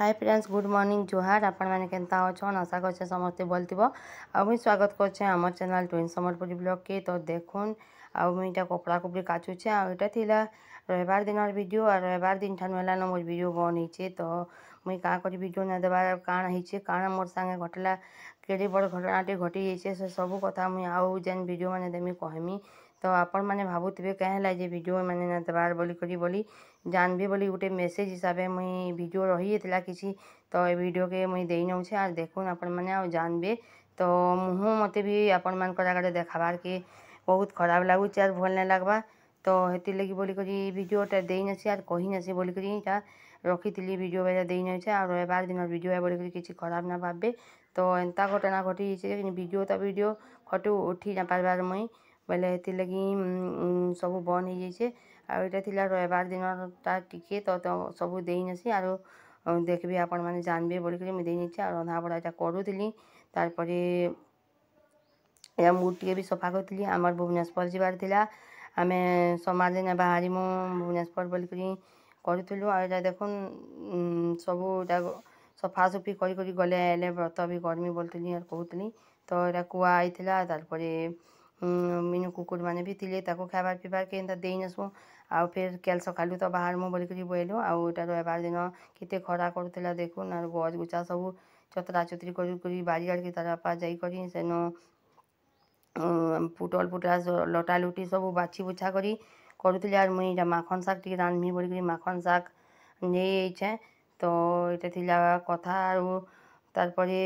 high friends good morning জোহার আপনার কেনা অছন আশা করছে সমস্তে ভাল থাকবে আমি স্বাগত করছে আমার চ্যানেল টুইন সম্বলপুরী ব্লগকে তো দেখুন আইটা কপড়া কপড়ি কাচুছে আইটা লা রবিবার দিনের ভিডিও আর রবিবার দিন ঠান মেলানো মোর ভিডিও বন হয়েছে তো মুই কাঁ করে ভিডিও না দেবার কাণ হয়েছে কাণ মোর সাথে ঘটলা কেড়ে বড় ঘটনাটি ঘটি যাইছে সে সবু কথা মুই আউ যেন ভিডিও মানে দেমি কহমি তো আপন মানে ভাবুথিবে কেঁ হলা যে ভিডিও মানে না দেবার বলি করি বলি জানবে বলে গোটে মেসেজ হিসাবে মুই ভিডিও ରହିଯାଇଥିଲା କିଛି ତ ଏ ଭିଡ଼ିଓକେ ମୁଇଁ ଦେଇନଉଛେ ଆର୍ ଦେଖୁନ୍ ଆପଣମାନେ ଆଉ ଜାନବେ ତ ମୁହଁ ମୋତେ ବି ଆପଣମାନଙ୍କର ଆଗରେ ଦେଖାବାର୍କେ ବହୁତ ଖରାପ ଲାଗୁଛି ଆର୍ ଭଲ ନାଇଁ ଲାଗ୍ବା ତ ହେଥିର୍ଲାଗି ବୋଲିକରି ଭିଡ଼ିଓଟା ଦେଇନସି ଆର୍ କହିନସି ବୋଲିକରି ଇଟା ରଖିଥିଲି ଭିଡ଼ିଓ ବେଲେ ଦେଇନଛେ ଆଉ ରବିବାର ଦିନ ଭିଡ଼ିଓ ଏ ବୋଲିକରି କିଛି ଖରାପ ନା ଭାବବେ ତ ଏନ୍ତା ଘଟଣା ଘଟିଛେ ଭିଡ଼ିଓ ତ ଭିଡ଼ିଓ ଫଟୋ ଉଠି ନା ପାର୍ବାର୍ ମୁଇଁ ବେଲେ ହେଥିର୍ଲାଗି ସବୁ ବନ୍ଦ ହେଇଯାଇଛେ ଆଉ ଏଇଟା ଥିଲା ରବିବାର ଦିନଟା ଟିକେ ତ ତ ସବୁ ଦେଇ ନେସି ଆରୁ ଦେଖ୍ବେ ଆପଣମାନେ ଜାନ୍ବେ କରି ମୁଇଁ ଦେଇ ଦେଇନେଇଛେ ଆଉ ରନ୍ଧାବଢ଼ାଟା କରୁଥିଲି ପରେ ଏ ମୁଁ ଟିକେ ବି ସଫା କରିଥିଲି ଆମର ଭୁବନେଶ୍ୱର ଯିବାର ଥିଲା ଆମେ ସମାଜ ଦିନ ବାହାରିମୁ ଭୁବନେଶ୍ୱର ବୋଲିକରି କରୁଥିଲୁ ଆଉ ଏଇଟା ଦେଖୁନ୍ ସବୁଟା ସଫାସୁଫି କରି କରି ଗଲେ ଆଇଲେ ବ୍ରତ ବି କର୍ମି ବୋଲୁଥିଲି ଆର୍ କହୁଥିଲି ତ ଏଇଟା କୁହା ହେଇଥିଲା ତାର୍ପରେ ମିନୁ କୁକୁଡ଼ମାନେ ବି ଥିଲେ ତାକୁ ଖାଇବାର୍ ପିଇବାର୍କେ ଏନ୍ତା ଦେଇନେସୁଁ ଆଉ ଫେର୍ କାଲ୍ ସକାଲୁ ତ ବାହାରମୁ ବୋଲିକରି ବଇଲୁ ଆଉ ଇଟା ରବିବାର ଦିନ କେତେ ଖରା କରୁଥିଲା ଦେଖୁନ୍ ଆର୍ ଗଛ୍ ଗୁଛା ସବୁ ଚତରା ଚତରି କରିକରି ବାରିଆଡ଼କେ ତାର୍ ବାପା ଯାଇକରି ସେନ ପୁଟଲ୍ ପୁଟରା ଲଟା ଲୁଟି ସବୁ ବାଛି ବୁଛା କରି କରୁଥିଲେ ଆର୍ ମୁଇଁ ଇଟା ମାଖନ୍ ଶାଗ୍ ଟିକେ ରାନ୍ଧ୍ମି ବୋଲିକରି ମାଖନ୍ ଶାଗ୍ ନେଇ ଆଇଛେଁ ତ ଇଟା ଥିଲା କଥା ଆଉ ତାର୍ ପରେ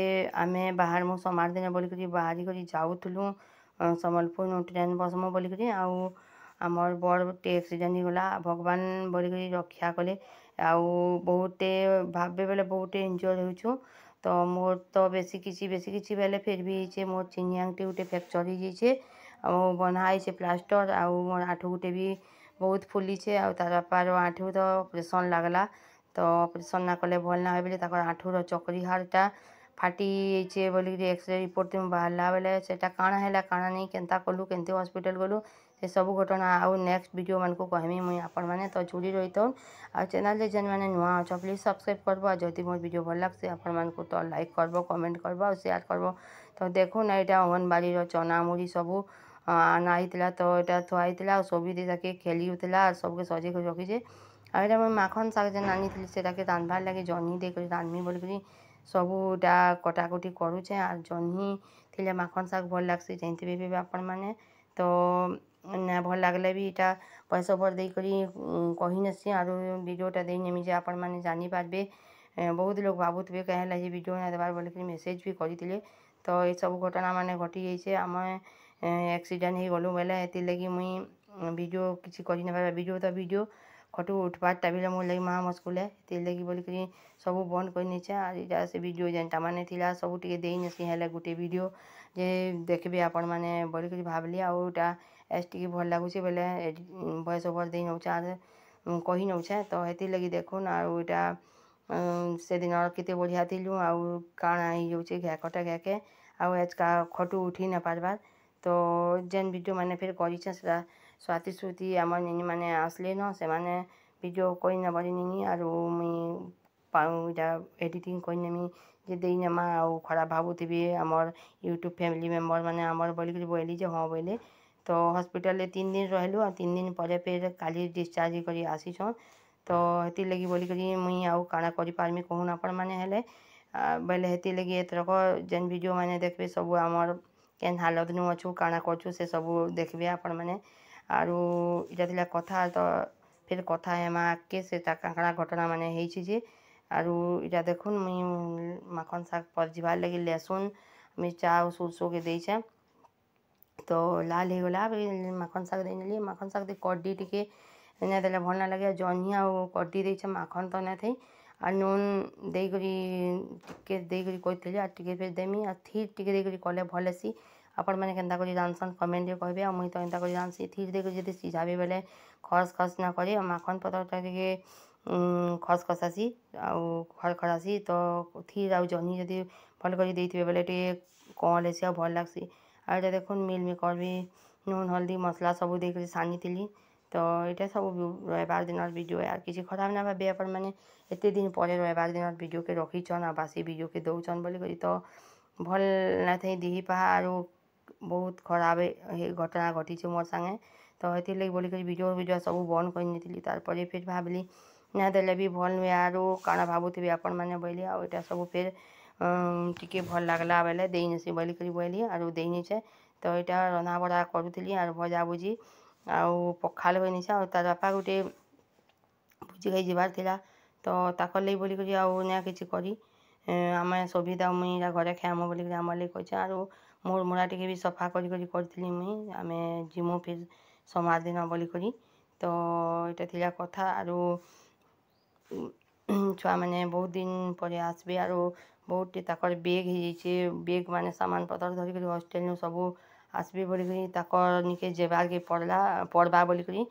ଆମେ ବାହାରମୁ ସମାର୍ ଦିନେ ବୋଲିକରି ବାହାରିକରି ଯାଉଥିଲୁଁ ସମ୍ବଲପୁର ନ୍ୟୁଟ୍ରିଆନ୍ ବସମ ବୋଲିକରି ଆଉ ଆମର୍ ବଡ଼ ଗୋଟେ ଏକ୍ସିଡେଣ୍ଟ୍ ହେଇଗଲା ଭଗବାନ ବୋଲିକରି ରକ୍ଷା କଲେ ଆଉ ବହୁତେ ଭାବେ ବେଲେ ବହୁତେ ଇଞ୍ଜୋର୍ ହେଉଛୁ ତ ମୋର ତ ବେଶୀ କିଛି ବେଶୀ କିଛି ବେଲେ ଫେର୍ ବି ହେଇଛେ ମୋର ଚିନି ଆଙ୍ଗୁଠି ଗୋଟେ ଫ୍ରାକ୍ଚର୍ ହେଇଯାଇଛେ ଆଉ ବନ୍ଧା ହେଇଛେ ପ୍ଲାଷ୍ଟର୍ ଆଉ ମୋର ଆଣ୍ଠୁ ଗୋଟେ ବି ବହୁତ ଫୁଲିଛେ ଆଉ ତାର ବାପାର ଆଣ୍ଠୁ ତ ଅପରେସନ୍ ଲାଗ୍ଲା ତ ଅପରେସନ୍ ନା କଲେ ଭଲ୍ ନା ହେବେ ତାଙ୍କର ଆଣ୍ଠୁର ଚକ୍ରି ହାଡ଼ଟା ଫାଟି ଯାଇଛେ ବୋଲିକିରି ଏକ୍ସରେ ରିପୋର୍ଟ ବାହାରିଲା ବେଲେ ସେଟା କାଣା ହେଲା କାଣା ନେଇ କେନ୍ତା କଲୁ କେନ୍ତି ହସ୍ପିଟାଲ୍ ଗଲୁ ସେସବୁ ଘଟଣା ଆଉ ନେକ୍ସଟ୍ ଭିଡ଼ିଓମାନଙ୍କୁ କହିମି ମୁଇଁ ଆପଣମାନେ ତ ଜୁଡ଼ି ରହିଥାଉନ୍ ଆଉ ଚ୍ୟାନେଲ୍ରେ ଯେନ୍ମାନେ ନୂଆ ଅଛ ପ୍ଲିଜ୍ ସବସ୍କ୍ରାଇବ୍ କରବ ଆଉ ଯଦି ମୋର ଭିଡ଼ିଓ ଭଲ ଲାଗ୍ସି ଆପଣମାନଙ୍କୁ ତ ଲାଇକ୍ କରବ କମେଣ୍ଟ କରବ ଆଉ ସେୟାର୍ କରବ ତ ଦେଖୁନ୍ ଏଇଟା ଅଙ୍ଗନବାଡ଼ିର ଚନା ମୁଢ଼ି ସବୁ ଆନା ହେଇଥିଲା ତ ଏଇଟା ଥୁଆ ହେଇଥିଲା ଆଉ ସବୁ ଦିଟାକେ ଖେଲି ହେଉଥିଲା ଆର୍ ସବୁକେ ସଜେଇ କରି ରଖିଛେ ଆଉ ଏଇଟା ମୁଇଁ ମାଖନ୍ ଶାଗ ଯେନ୍ ଆନିଥିଲି ସେଟାକେ ରାନ୍ଧବାର୍ ଲାଗି ଜହ୍ନି ଦେଇକରି ରାନ୍ଧମି ବୋଲିକରି ସବୁଟା କଟାକୁଟି କରୁଛେଁ ଆର୍ ଜହ୍ନି ଥିଲେ ମାଖନ୍ ଶାଗ୍ ଭଲ୍ ଲାଗ୍ସି ଜାଣିଥିବେ ବି ଆପଣମାନେ ତ ନା ଭଲ୍ ଲାଗ୍ଲେ ବି ଇଟା ପଏସା ଭର୍ ଦେଇକରି କହିନେସି ଆରୁ ଭିଡ଼ିଓଟା ଦେଇନେମି ଯେ ଆପଣମାନେ ଜାନିପାର୍ବେ ବହୁତ୍ ଲୋକ୍ ଭାବୁଥିବେ କାଁ ହେଲା ଯେ ଭିଡ଼ିଓ ନାଇଁ ଦେବାର୍ ବୋଲିକିରି ମେସେଜ୍ ବି କରିଥିଲେ ତ ଏସବୁ ଘଟଣାମାନେ ଘଟିଯାଇଛେ ଆମେ ଏକ୍ସିଡ଼େଣ୍ଟ୍ ହେଇଗଲୁ ବେଲେ ହେଥିର୍ଲାଗି ମୁଇଁ ଭିଡ଼ିଓ କିଛି କରିନେପାର୍ବା ଭିଡ଼ିଓ ତ ଭିଡ଼ିଓ फटो उठवा टाबिले मोर लगे माँ मस्कुल लगी बोल कर सब बंद कर भिडियो जेनटा मान थिला सब टी देसी है गोटे भिड जे देखे आपण मैंने बोल कर भावली आउटा एस टी भल लगुच बोले भयस ओवर दे नौ कही नौ तो हेती लगी देखुन आईटा से दिन के बढ़िया थी आउ कणचे घेकटे घेके आउ आज का खटु उठी न पार्बार तो जेन भिड मैंने फिर कर स्वाति स्वती आम नीनी मैंने आसले न से मैंने भिड कही ना बोली नीनी आरो मुई एडिटिंग कोई नेमि जे दे नेमा आउ खरा भावुवि आमर यूट्यूब फैमिली मेम्बर मैंने आमर बोलिक बोली जे हाँ बोले तो हस्पिटाल तीन दिन रहलु आ तीन दिन पर फिर कल डिस्चार्ज कर आसीछन तो हेती लगी बोल कर मुई आउ काणा कर पार्मी कहून आपण मैंने हेले बोले हेती लगी एथरक जेन भिड मैंने देखे सब आमर केन हालत नु अच्छू काणा करछू से सब देखे आपण मैंने ଆରୁ ଇଟା ଥିଲା କଥା ତ ଫେର୍ କଥା ହେମା ଆଗ୍କେ ସେଟା କାଣା କାଣା ଘଟଣାମାନେ ହେଇଛି ଯେ ଆରୁ ଇଟା ଦେଖୁନ୍ ମୁଇଁ ମାଖନ୍ ଶାଗ୍ ପର୍ଜିବାର୍ ଲାଗି ଲେସୁନ୍ ମିର୍ଚା ଆଉ ସୁର୍ଷୋକେ ଦେଇଛେଁ ତ ଲାଲ୍ ହେଇଗଲା ମାଖନ୍ ଶାଗ୍ ଦେଇନେଲି ମାଖନ୍ ଶାଗ୍ରେ କର୍ଡ଼ି ଟିକେ ନାଇଁ ଦେଲେ ଭଲ୍ ନାଇଁ ଲାଗେ ଜହ୍ନି ଆଉ କର୍ଡ଼ି ଦେଇଛେଁ ମାଖନ୍ ତ ନାଇଁ ଥାଇ ଆର୍ ନୁନ୍ ଦେଇକରି ଟିକେ ଦେଇକରି କରିଥିଲି ଆର୍ ଟିକେ ଫେର୍ ଦେମି ଆର୍ ଥିର୍ ଟିକେ ଦେଇକରି କଲେ ଭଲ୍ ହେସି ଆପଣମାନେ କେନ୍ତା କରି ରାନ୍ଧସନ୍ କମେଣ୍ଟରେ କହିବେ ଆଉ ମୁଇଁ ତ ଏନ୍ତା କରି ରାନ୍ଧସି ଥିରେ ଯଦି ସିଝାବେ ବେଲେ ଖସ୍ ଖସ୍ ନା କରି ଆଉ ମାଖନ୍ ପତ୍ରଟା ଟିକେ ଖସ୍ ଖସାସି ଆଉ ଖଡ଼ ଖଡ଼ାସି ତ ଥିର୍ ଆଉ ଜହ୍ନି ଯଦି ଭଲ୍ କରି ଦେଇଥିବେ ବେଲେ ଟିକେ କଅଁଲ୍ ହେସି ଆଉ ଭଲ୍ ଲାଗ୍ସି ଆଉ ଏଇଟା ଦେଖୁନ୍ ମିଲ୍ ମେକର୍ ବି ନୁନ୍ ହଲ୍ଦି ମସଲା ସବୁ ଦେଇକରି ସାନିଥିଲି ତ ଏଇଟା ସବୁ ରବିବାର ଦିନର ଭିଡ଼ିଓ ଆର୍ କିଛି ଖରାପ ନା ଭାବି ଆପଣମାନେ ଏତେ ଦିନ ପରେ ରବିବାର ଦିନର ଭିଡ଼ିଓକେ ରଖିଛନ୍ ଆଉ ବାସି ଭିଡ଼ିଓକେ ଦଉଛନ୍ ବୋଲିକରି ତ ଭଲ୍ ନାଇଁ ଥାଇ ଦିହି ପାହା ଆରୁ ବହୁତ ଖରାପ ଘଟଣା ଘଟିଛି ମୋର ସାଙ୍ଗେ ତ ହେଥିର୍ଲାଗି ବୋଲିକରି ଭିଡ଼ିଓ ଭିଡ଼ିଓ ସବୁ ବନ୍ଦ କରିନେଇଥିଲି ତାର୍ପରେ ଫିର୍ ଭାବିଲି ନା ଦେଲେ ବି ଭଲ୍ ନୁହେଁ ଆରୁ କାଣା ଭାବୁଥିବେ ଆପଣମାନେ ବୋଇଲି ଆଉ ଏଇଟା ସବୁ ଫେର୍ ଟିକେ ଭଲ୍ ଲାଗ୍ଲା ବେଲେ ଦେଇନେସି ବୋଲିକରି ବୋଇଲି ଆରୁ ଦେଇନେଇଛେ ତ ଏଇଟା ରନ୍ଧାବଢ଼ା କରୁଥିଲି ଆରୁ ଭଜାଭୁଜି ଆଉ ପଖାଲ୍ ବନେଇଛେ ଆଉ ତାର୍ ବାପା ଗୁଟେ ଭୋଜି ଖାଇ ଯିବାର୍ ଥିଲା ତ ତାକର୍ ଲାଗି ବୋଲିକରି ଆଉ ନା କିଛି କରି ଆମେ ସଭିତା ମୁଇଁ ଇଟା ଘରେ ଖାଏମୁ ବୋଲିକରି ଆମର୍ ଲାଗି କହିଛେ ଆରୁ ମୋର୍ ମୁଡ଼ା ଟିକେ ବି ସଫା କରି କରି କରିଥିଲି ମୁଇଁ ଆମେ ଯିମୁ ଫିର୍ ସୋମବାର୍ ଦିନ ବୋଲିକରି ତ ଇଟା ଥିଲା କଥା ଆରୁ ଛୁଆମାନେ ବହୁତ୍ ଦିନ୍ ପରେ ଆସ୍ବେ ଆରୁ ବହୁତ୍ଟେ ତାକର୍ ବେଗ୍ ହେଇଯାଇଛେ ବେଗ୍ ମାନେ ସାମାନ୍ ପତର୍ ଧରିକରି ହଷ୍ଟେଲ୍ନୁ ସବୁ ଆସ୍ବେ ବୋଲିକରି ତାକର୍ ନିକେ ଯିବାର୍କେ ପଡ଼୍ଲା ପଡ଼୍ବା ବୋଲିକରି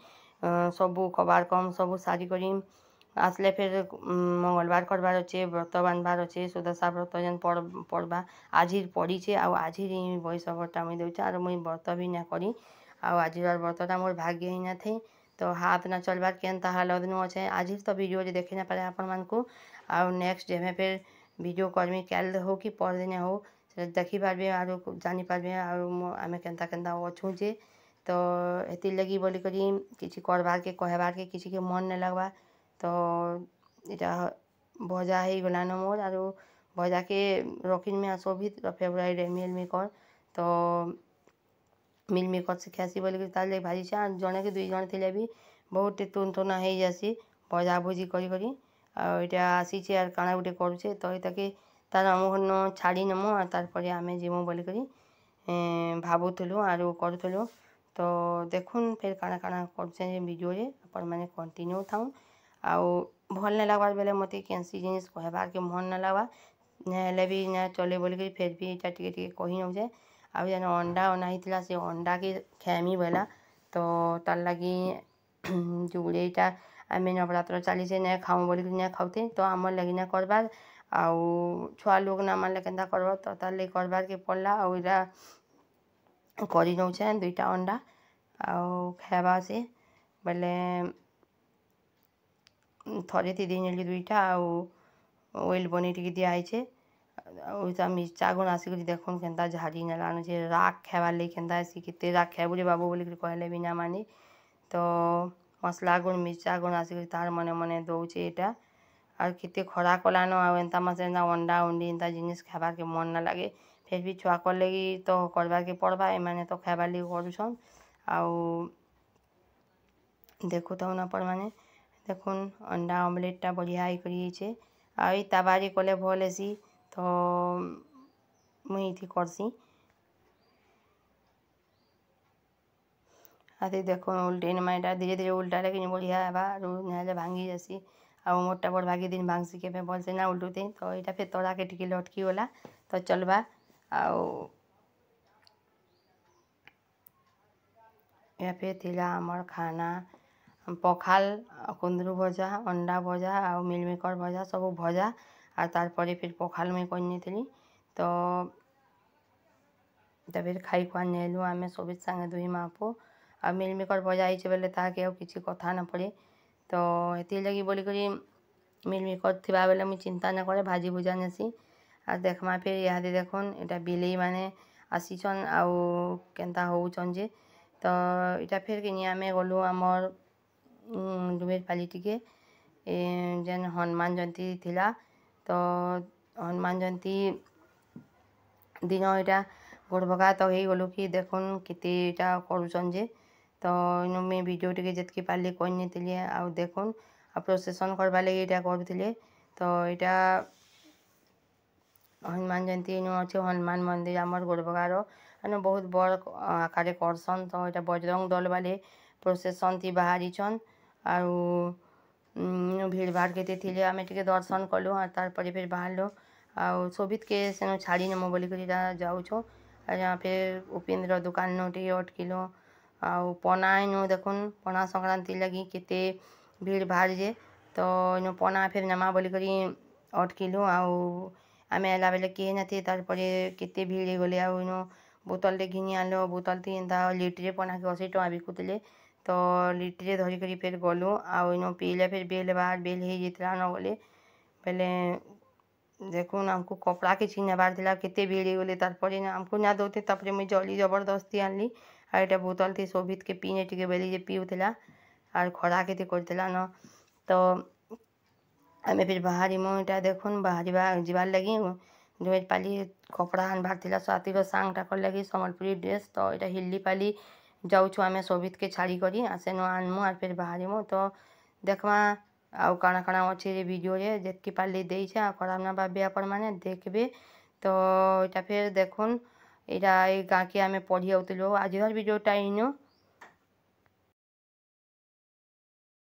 ସବୁ କବାଡ଼୍ କମ୍ ସବୁ ସାରିକରି आसले फिर मंगलवार करवार अच्छे व्रत बांधवार अच्छे सुदशा व्रत जेन पढ़वा आज ही पढ़ीचे आज ही बैस व्रतटा मुझे देखे आर मुई व्रत भी ना करी आज व्रतटा मोर भाग्य ही ना थे तो हाफ ना चलवार के हालत नु अच्छे आज तो भिडियो देखे ना पारे आपण मानक नेक्स्ट जेमे फिर भिडियो करमी कैल हो कि पर दिन हो देखी पार्बे आर जानी पार्बे आम के अच्छू जे तो ये लगी बोलिक किसी करवार के कहबार के किसी के मन नहीं लगवा ତ ଇଟା ଭଜା ହେଇଗଲାନ ମୋର ଆରୁ ଭଜାକେ ରଖିମି ଆସ ଭିତ୍ ଫେବରାଇଟ୍ ମିଲ୍ ମେକର୍ ତ ମିଲ୍ ମେକର୍ ଶିଖାସି ବୋଲିକି ତାର୍ ଲାଗି ଭାଜିଛେ ଆର୍ ଜଣେ କି ଦୁଇ ଜଣ ଥିଲେ ବି ବହୁତଟେ ତୁନ୍ ତୁନା ହେଇଯାସି ଭଜା ଭୁଜି କରି କରି ଆଉ ଇଟା ଆସିଛେ ଆର୍ କାଣା ଗୁଟେ କରୁଛେ ତ ଇତାକେ ତାର୍ ଆମର୍ନ ଛାଡ଼ି ନେମୁ ଆର୍ ତାର୍ ପରେ ଆମେ ଯିମୁ ବୋଲିକରି ଭାବୁଥିଲୁ ଆରୁ କରୁଥିଲୁ ତ ଦେଖୁନ୍ ଫେର୍ କାଣା କାଣା କରୁଛେ ଭିଡ଼ିଓରେ ଆପଣମାନେ କଣ୍ଟିନ୍ୟୁ ଥାଉନ୍ आउ भल नहीं लगवा बेले मत के जिन कहबार के मन ना लगवा नाइले भी ना चले बोल के फिर भी इटा टिके टिके कही नौ जे आउ जन अंडा अना ही था से अंडा के खेमी बोला तो तार लगे जुड़े आम नवरत्र चली से ना खाऊ बोल ना खाऊ तो आम लगे ना करवार आउ छुआ लोग ना मान लगे करब तो तार लगे करवार के पड़ला आईटा कर दुईटा अंडा आउ खेबा से बोले ଥରେ ଥି ଦେଇନେଲି ଦୁଇଟା ଆଉ ଅଏଲ୍ ଦିଆ ହେଇଛେ ଆଉ ତା ମିର୍ଚା ଗୁଣ ଆସିକରି ଦେଖୁନ୍ କେନ୍ତା ଝାଡ଼ି ନେଲାନ ଯେ ରାଗ୍ ଖାଏବାର୍ ଲାଗି କେନ୍ତା ହେସି କେତେ ରାଗ୍ ଖାଏବୁ ଯେ ବାବୁ ବୋଲିକରି କହିଲେ ବି ନା ମାନେ ତ ମସଲା ଗୁଣ୍ଡ୍ ମିର୍ଚା ଗୁଣ ଆସିକରି ତାର୍ ମନେ ମନେ ଦଉଛେ ଏଇଟା ଆଉ କେତେ ଖରା କଲାନ ଆଉ ଏନ୍ତା ମାସେ ଏନ୍ତା ଅଣ୍ଡା ଅଣ୍ଡି ଏନ୍ତା ଜିନିଷ୍ ଖାଏବାର୍କେ ମନ୍ ନାଇଁ ଲାଗେ ଫେର୍ ବି ଛୁଆକର୍ ଲାଗି ତ କର୍ବାର୍କେ ପଡ଼୍ବା ଏମାନେ ତ ଖାଏବାର୍ ଲାଗି କରୁଛନ୍ ଆଉ ଦେଖୁଥାଉନ୍ ଆପଣମାନେ দেখুন অন্ডা অমলেটটা বঢ়িয়া হয়ে করিয়েছে আর এই তাবারে কলে ভল হেসি তো মুই এটি করছি আতে দেখুন উল্টেন মানে এটা ধীরে ধীরে উল্টালে কিন্তু বঢ়িয়া হবা আর নাহলে ভাঙি যাচ্ছি আর মোটটা বড় ভাগি দিন ভাঙছি কেবে বলছে না উল্টুতে তো এটা ফের তোড়াকে টিকি লটকি গলা তো চলবা ଆଉ ଏବେ ଥିଲା আমার খানা ପଖାଲ୍ କୁନ୍ଦୁରୁ ଭଜା ଅଣ୍ଡା ଭଜା ଆଉ ମିଲ୍ମିକର୍ ଭଜା ସବୁ ଭଜା ଆର୍ ତାର୍ ପରେ ଫିର୍ ପଖାଲ୍ ମୁଇଁ କରିନେଇଥିଲି ତ ତା'ପରେ ଖାଇ ଖୁଆ ନେଲୁ ଆମେ ସଭିଏଁ ସାଙ୍ଗେ ଦୁଇ ମା' ପୁଅ ଆଉ ମିଲ୍ମିକର୍ ଭଜା ହେଇଛେ ବେଲେ ତାହାକେ ଆଉ କିଛି କଥା ନ ପଡ଼େ ତ ହେଥିର୍ଲାଗି ବୋଲିକରି ମିଲ୍ମିକର୍ ଥିବାବେଲେ ମୁଇଁ ଚିନ୍ତା ନାଇଁ କରେ ଭାଜି ଭୁଜା ନେସି ଆର୍ ଦେଖ୍ମା ଫିର୍ ଇହାଦେ ଦେଖୁନ୍ ଇଟା ବିଲେଇମାନେ ଆସିଛନ୍ ଆଉ କେନ୍ତା ହଉଛନ୍ ଯେ ତ ଇଟା ଫେର୍ କିନି ଆମେ ଗଲୁ ଆମର୍ ଡୁମେର ପାଲିଟିକେ ଯେନ୍ ହନୁମାନ ଜୟନ୍ତୀ ଥିଲା ତ ହନୁମାନ ଜୟନ୍ତୀ ଦିନ ଏଇଟା ଗୋଡ଼ବଗା ତ ହେଇଗଲୁ କି ଦେଖୁନ୍ କେତେଟା କରୁଛନ୍ ଯେ ତ ଇନୁ ମୁଇଁ ଭିଡ଼ିଓ ଟିକେ ଯେତ୍କି ପାରିଲି କରିନେଇଥିଲି ଆଉ ଦେଖୁନ୍ ଆଉ ପ୍ରୋସେସନ୍ କରବାର୍ ଲାଗି ଏଇଟା କରୁଥିଲେ ତ ଏଇଟା ହନୁମାନ ଜୟନ୍ତୀ ଇନୁ ଅଛି ହନୁମାନ ମନ୍ଦିର ଆମର ଗୋଡ଼ବଗାର ଇନୁ ବହୁତ ବଡ଼ ଆକାରରେ କରସନ୍ ତ ଏଇଟା ବଜରଙ୍ଗ ଦଲ ବାଲେ ପ୍ରୋସେସନ୍ ଥି ବାହାରିଛନ୍ ଆଉ ଭିଡ଼୍ ଭାଡ଼୍ କେତେ ଥିଲେ ଆମେ ଟିକେ ଦର୍ଶନ୍ କଲୁ ଆର୍ ତାର୍ପରେ ଫେର୍ ବାହାରିଲୁ ଆଉ ଶୋଭିତ୍କେ ସେନୁ ଛାଡ଼ି ନେମୁ ବୋଲିକରି ଇଟା ଯାଉଛୁ ଆଜ୍ଞା ଫେର୍ ଉପେନ୍ଦ୍ର ଦୁକାନ୍ନୁ ଟିକେ ଅଟ୍କିଲୁ ଆଉ ପନା ଇନୁ ଦେଖୁନ୍ ପଣା ସଂକ୍ରାନ୍ତି ଲାଗି କେତେ ଭିଡ଼୍ ଭାଡ଼୍ ଯେ ତ ଇନୁ ପନା ଫେର୍ ନେମା ବୋଲିକରି ଅଟ୍କିଲୁ ଆଉ ଆମେ ଆଏଲା ବେଲେ କେହି ନାଥି ତାର୍ପରେ କେତେ ଭିଡ଼୍ ହେଇଗଲେ ଆଉ ଇନୁ ବୋତଲ୍ଟେ ଘିନି ଆନ୍ଲୁ ବୋତଲ୍ଟି ଏନ୍ତା ଲିଟ୍ରେ ପନାକେ ଅଶୀ ଟଙ୍କା ବିକୁଥିଲେ तो लिट्रे धरिक फिर गलु आईन पीले फिर बेल बार बेल हो जाता न गले बोले देख आमको कपड़ा कि नबार दिला के बेल तरह आमको ना दौते मुझे जली जबरदस्ती आनली आईटा बोतल थी सोभित के पीने टे बेली पीऊला आर खरा के कर न तो आम फिर बाहर मुझे देख बाहर जबार लगी जो पाली कपड़ा आनबार स्वाति सांगटा कर लगी समलपुरी ड्रेस तो ये हिल्ली पाली ଯାଉଛୁ ଆମେ ସଭିତ୍କେ ଛାଡ଼ିକରି ଆର୍ ସେନ ଆନ୍ମୁ ଆର୍ ଫେର୍ ବାହାରିମୁ ତ ଦେଖ୍ମା ଆଉ କାଣା କାଣା ଅଛେ ଭିଡ଼ିଓରେ ଯେତ୍କି ପାର୍ଲି ଦେଇଛେ ଆଉ ଖରାପ୍ ନା ଭାବ୍ବେ ଆପଣମାନେ ଦେଖ୍ବେ ତ ଇଟା ଫେର୍ ଦେଖୁନ୍ ଇଟା ଏଇ ଗାଁ'କେ ଆମେ ପଢ଼ି ଆଉଥିଲୁ ଆଜିର ଭିଡ଼ିଓଟା ଇନୁ